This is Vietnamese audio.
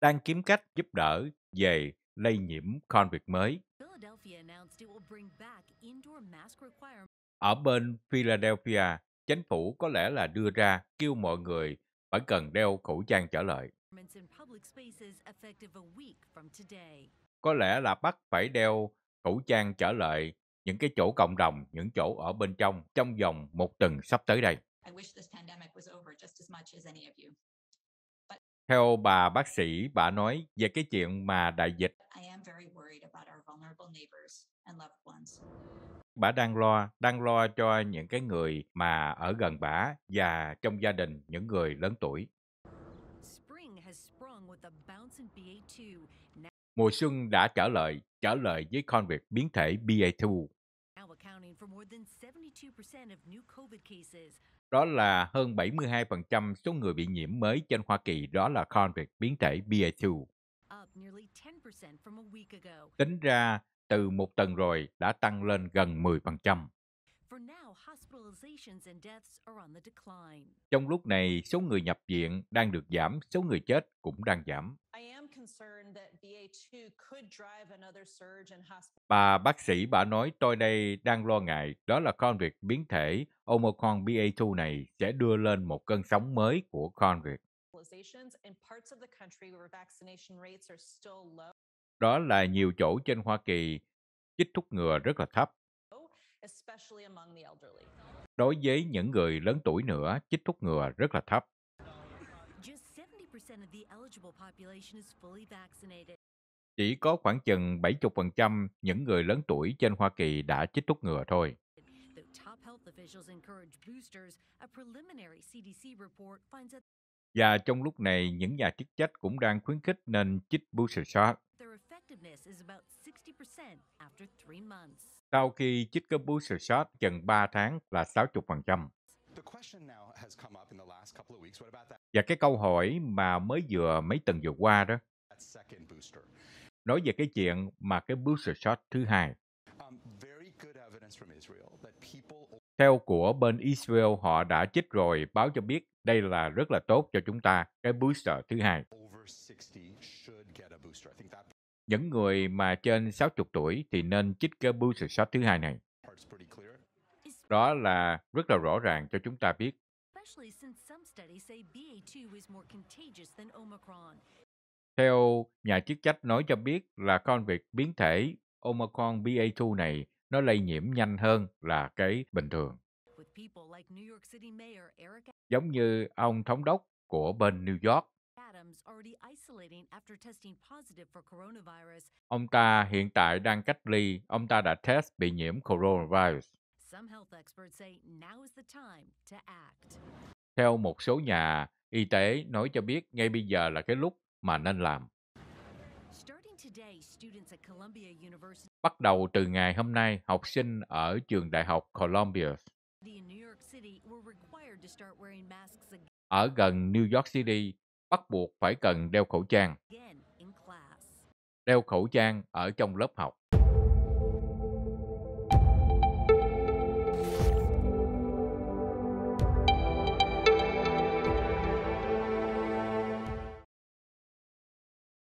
đang kiếm cách giúp đỡ về lây nhiễm COVID mới. Ở bên Philadelphia, chính phủ có lẽ là đưa ra kêu mọi người phải cần đeo khẩu trang trở lại. Có lẽ là bắt phải đeo khẩu trang trở lại những cái chỗ cộng đồng, những chỗ ở bên trong trong vòng một tuần sắp tới đây. Theo bà bác sĩ, bà nói về cái chuyện mà đại dịch. Bà đang lo, đang lo cho những cái người mà ở gần bà và trong gia đình những người lớn tuổi. Mùa xuân đã trở lại, trở lại với con việc biến thể BA2 đó là hơn 72% số người bị nhiễm mới trên Hoa Kỳ đó là convict biến thể BA2. Tính ra, từ một tuần rồi đã tăng lên gần 10%. Trong lúc này, số người nhập viện đang được giảm, số người chết cũng đang giảm. Bà bác sĩ bà nói tôi đây đang lo ngại đó là con việc biến thể Omicron BA2 này sẽ đưa lên một cơn sóng mới của con việc. Đó là nhiều chỗ trên Hoa Kỳ chích thuốc ngừa rất là thấp. Đối với những người lớn tuổi nữa, chích thuốc ngừa rất là thấp. Chỉ có khoảng chừng 70% những người lớn tuổi trên Hoa Kỳ đã chích thuốc ngừa thôi. Và trong lúc này, những nhà chức trách cũng đang khuyến khích nên chích booster shot. Sau khi chích cấp booster shot chừng 3 tháng là 60%. Và cái câu hỏi mà mới vừa mấy tuần vừa qua đó, nói về cái chuyện mà cái booster shot thứ hai. Um, Theo của bên Israel, họ đã chích rồi báo cho biết đây là rất là tốt cho chúng ta, cái booster thứ hai. Những người mà trên 60 tuổi thì nên chích cái booster shot thứ hai này. Đó là rất là rõ ràng cho chúng ta biết theo nhà chức trách nói cho biết là con việc biến thể Omicron BA2 này nó lây nhiễm nhanh hơn là cái bình thường. Giống như ông thống đốc của bên New York. Ông ta hiện tại đang cách ly, ông ta đã test bị nhiễm coronavirus. Some health experts say now is the time to act. Theo một số nhà y tế nói cho biết ngay bây giờ là cái lúc mà nên làm. Bắt đầu từ ngày hôm nay, học sinh ở trường đại học Columbia ở gần New York City bắt buộc phải cần đeo khẩu trang. Đeo khẩu trang ở trong lớp học.